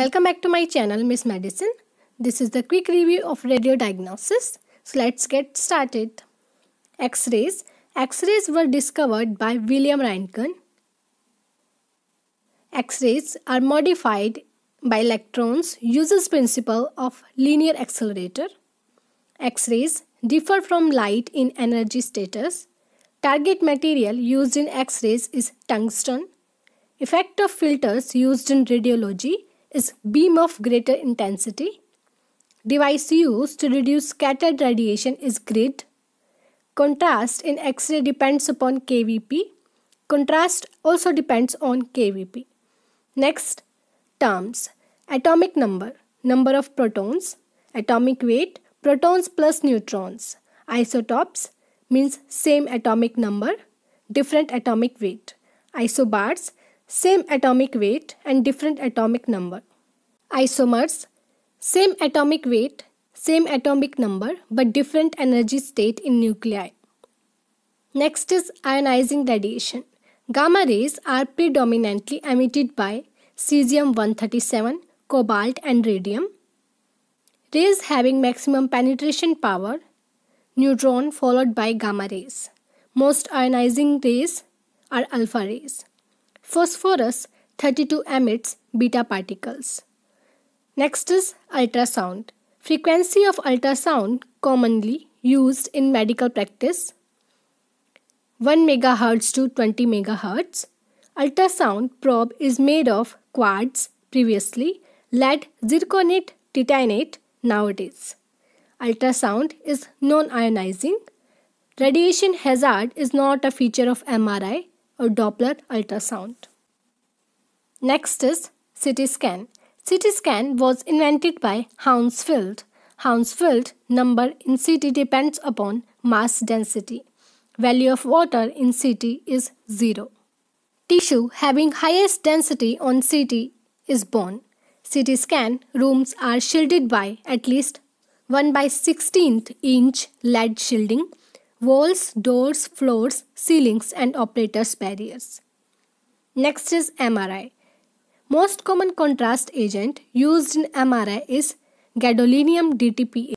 Welcome back to my channel Miss Medicine. This is the quick review of radio diagnosis. So let's get started. X-rays. X-rays were discovered by William Rankin. X-rays are modified by electrons uses principle of linear accelerator. X-rays differ from light in energy status. Target material used in X-rays is tungsten. Effect of filters used in radiology is beam of greater intensity. Device used to reduce scattered radiation is grid. Contrast in X-ray depends upon KVP. Contrast also depends on KVP. Next, terms. Atomic number, number of protons. Atomic weight, protons plus neutrons. Isotopes means same atomic number, different atomic weight. Isobars, same atomic weight and different atomic number. Isomers same atomic weight, same atomic number but different energy state in nuclei. Next is ionizing radiation. Gamma rays are predominantly emitted by cesium-137, cobalt and radium. Rays having maximum penetration power, neutron followed by gamma rays. Most ionizing rays are alpha rays. Phosphorus 32 emits beta particles. Next is ultrasound. Frequency of ultrasound commonly used in medical practice 1 MHz to 20 MHz. Ultrasound probe is made of quartz previously, lead, zirconate, titanate nowadays. Ultrasound is non-ionizing. Radiation hazard is not a feature of MRI or Doppler ultrasound. Next is CT scan. CT scan was invented by Hounsfield. Hounsfield number in CT depends upon mass density. Value of water in CT is 0. Tissue having highest density on CT is bone. CT scan rooms are shielded by at least 1 by 16th inch lead shielding, walls, doors, floors, ceilings and operators barriers. Next is MRI. Most common contrast agent used in MRI is gadolinium DTPA.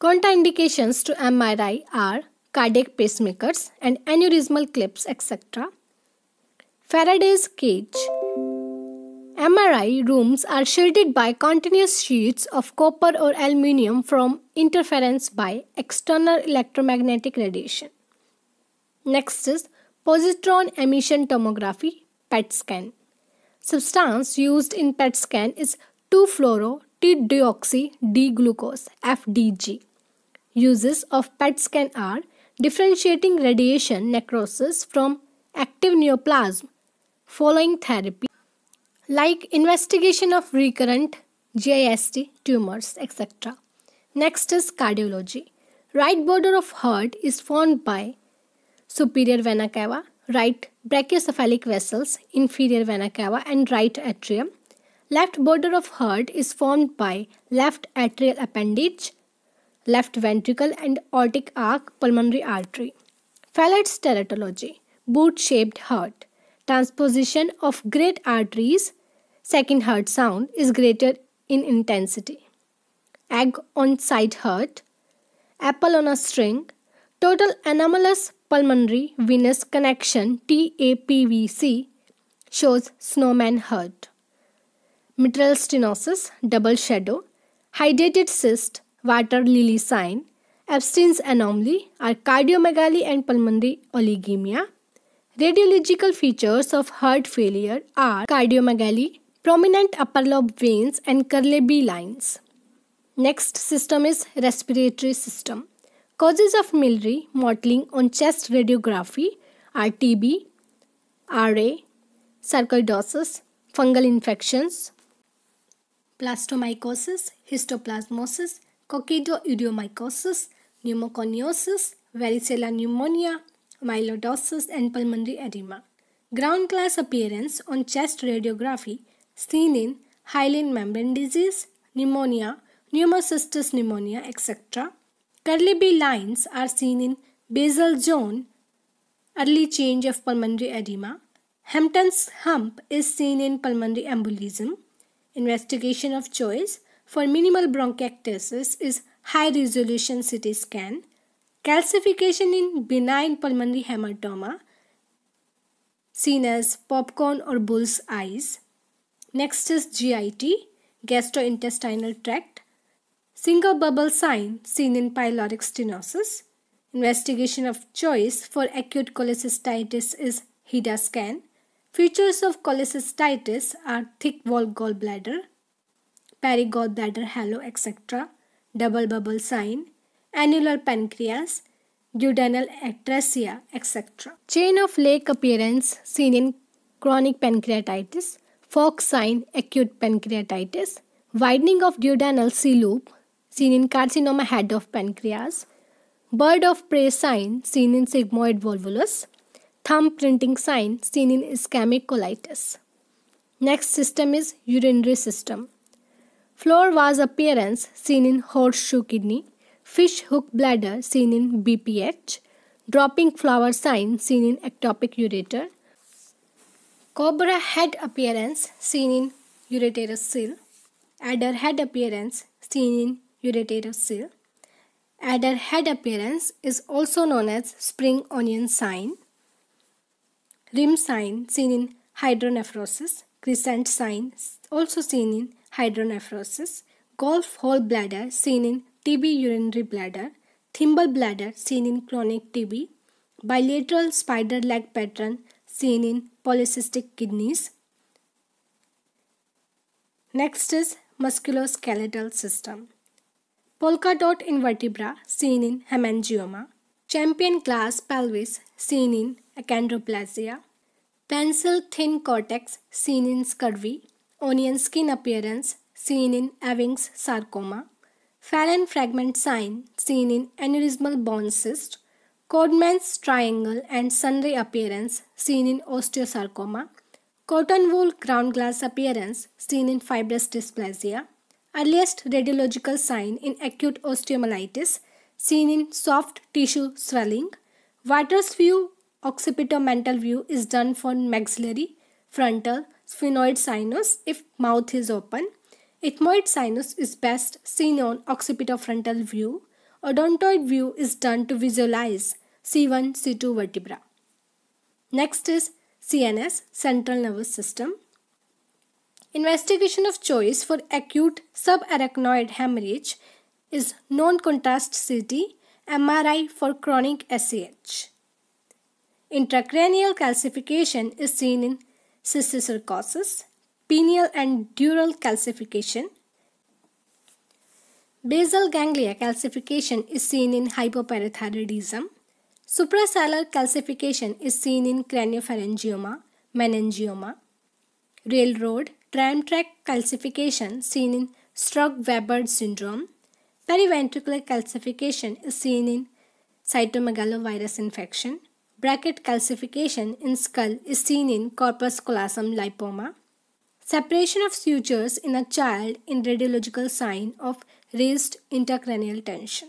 Contraindications to MRI are cardiac pacemakers and aneurysmal clips, etc. Faraday's cage. MRI rooms are shielded by continuous sheets of copper or aluminium from interference by external electromagnetic radiation. Next is positron emission tomography PET scan substance used in PET scan is 2-fluoro-T-deoxy-D-glucose FDG. Uses of PET scan are differentiating radiation necrosis from active neoplasm following therapy like investigation of recurrent GIST tumors etc. Next is cardiology. Right border of heart is formed by superior vena cava, right brachiocephalic vessels, inferior vena cava and right atrium. Left border of heart is formed by left atrial appendage, left ventricle and aortic arc pulmonary artery. Fallot's teratology, boot-shaped heart. Transposition of great arteries, second heart sound is greater in intensity. Egg on side heart, apple on a string, total anomalous pulmonary venous connection TAPVC shows snowman heart. Mitral stenosis, double shadow, hydrated cyst, water lily sign, Epstein's anomaly are cardiomegaly and pulmonary oligemia. Radiological features of heart failure are cardiomegaly, prominent upper lobe veins and curly B lines. Next system is respiratory system. Causes of milky mottling on chest radiography are TB, RA, sarcoidosis, fungal infections, plastomycosis, histoplasmosis, coccidioidomycosis, pneumoconiosis, varicella pneumonia, myelodosis, and pulmonary edema. Ground glass appearance on chest radiography seen in hyaline membrane disease, pneumonia, pneumocystis pneumonia, etc. Curly lines are seen in basal zone, early change of pulmonary edema. Hampton's hump is seen in pulmonary embolism. Investigation of choice for minimal bronchiectasis is high resolution CT scan. Calcification in benign pulmonary hematoma seen as popcorn or bull's eyes. Next is GIT, gastrointestinal tract. Single bubble sign seen in pyloric stenosis. Investigation of choice for acute cholecystitis is HIDA scan. Features of cholecystitis are thick wall gallbladder, perigallbladder halo, etc., double bubble sign, annular pancreas, duodenal atresia, etc. Chain of lake appearance seen in chronic pancreatitis, fork sign acute pancreatitis, widening of duodenal C loop, seen in carcinoma head of pancreas, bird of prey sign seen in sigmoid volvulus, thumb printing sign seen in ischemic colitis. Next system is urinary system. Floor vase appearance seen in horseshoe kidney, fish hook bladder seen in BPH, dropping flower sign seen in ectopic ureter, cobra head appearance seen in ureterous seal, adder head appearance seen in uretative cell. At head appearance is also known as spring onion sign, rim sign seen in hydronephrosis, crescent sign also seen in hydronephrosis, golf hole bladder seen in TB urinary bladder, thimble bladder seen in chronic TB, bilateral spider leg pattern seen in polycystic kidneys. Next is musculoskeletal system polka dot invertebra seen in hemangioma, champion glass pelvis seen in achondroplasia, pencil thin cortex seen in scurvy, onion skin appearance seen in Ewing's sarcoma, Fallon fragment sign seen in aneurysmal bone cyst, Codman's triangle and sunray appearance seen in osteosarcoma, cotton wool ground glass appearance seen in fibrous dysplasia, Earliest radiological sign in acute osteomyelitis seen in soft tissue swelling. Waters view occipital view is done for maxillary, frontal, sphenoid sinus if mouth is open. Ethmoid sinus is best seen on occipitofrontal view. Odontoid view is done to visualize C1, C2 vertebra. Next is CNS, central nervous system. Investigation of choice for acute subarachnoid hemorrhage is non-contrast CT, MRI for chronic SAH. Intracranial calcification is seen in cysticercosis, pineal and dural calcification. Basal ganglia calcification is seen in hypoparathyroidism. Supracellular calcification is seen in craniopharyngioma, meningioma, railroad, tram track calcification seen in stroke weber syndrome. Periventricular calcification is seen in cytomegalovirus infection. Bracket calcification in skull is seen in corpus callosum lipoma. Separation of sutures in a child in radiological sign of raised intracranial tension.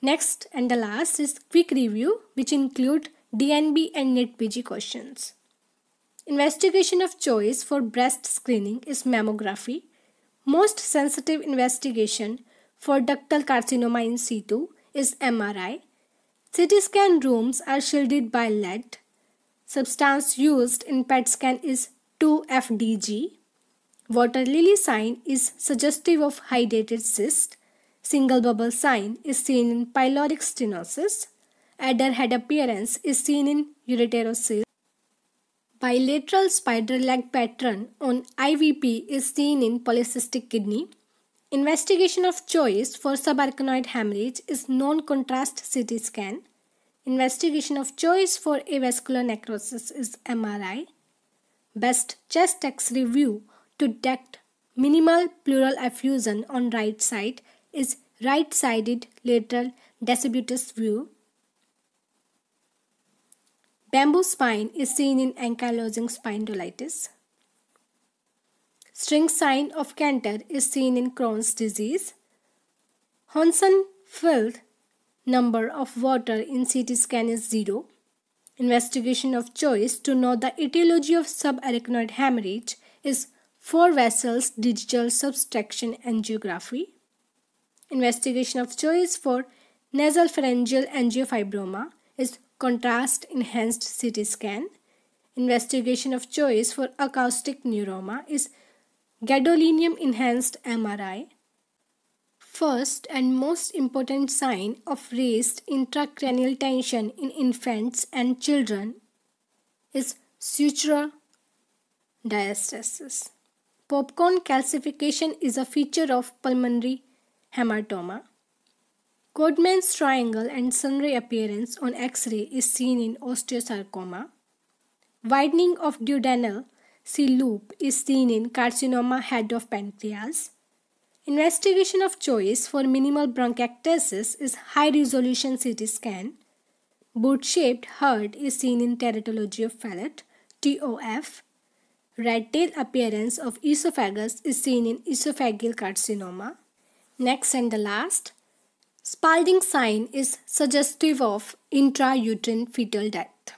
Next and the last is quick review which include DNB and NET PG questions. Investigation of choice for breast screening is mammography. Most sensitive investigation for ductal carcinoma in situ is MRI. CT scan rooms are shielded by lead. Substance used in PET scan is 2FDG. Water lily sign is suggestive of hydrated cyst. Single bubble sign is seen in pyloric stenosis. Adder head appearance is seen in ureterosis. Bilateral spider leg pattern on IVP is seen in polycystic kidney. Investigation of choice for subarachnoid hemorrhage is non-contrast CT scan. Investigation of choice for avascular necrosis is MRI. Best chest X-ray view to detect minimal pleural effusion on right side is right-sided lateral decubitus view. Bamboo spine is seen in ankylosing spondylitis. String sign of canter is seen in Crohn's disease. Honson filled number of water in CT scan is 0. Investigation of choice to know the etiology of subarachnoid hemorrhage is 4 vessels digital subtraction angiography. Investigation of choice for nasal pharyngeal angiofibroma is contrast enhanced CT scan. Investigation of choice for acoustic neuroma is gadolinium enhanced MRI. First and most important sign of raised intracranial tension in infants and children is sutural diastasis. Popcorn calcification is a feature of pulmonary hematoma. Codman's triangle and sunray appearance on X-ray is seen in osteosarcoma. Widening of duodenal C loop is seen in carcinoma head of pancreas. Investigation of choice for minimal bronchiectasis is high-resolution CT scan. Boot-shaped heart is seen in teratology of Fallot, TOF. Red tail appearance of esophagus is seen in esophageal carcinoma. Next and the last, Spalding sign is suggestive of intrauterine fetal death.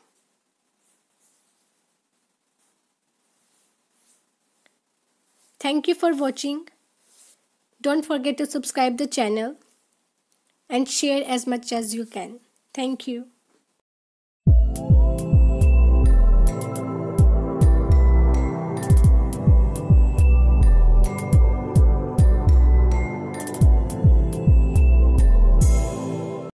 Thank you for watching. Don't forget to subscribe the channel and share as much as you can. Thank you.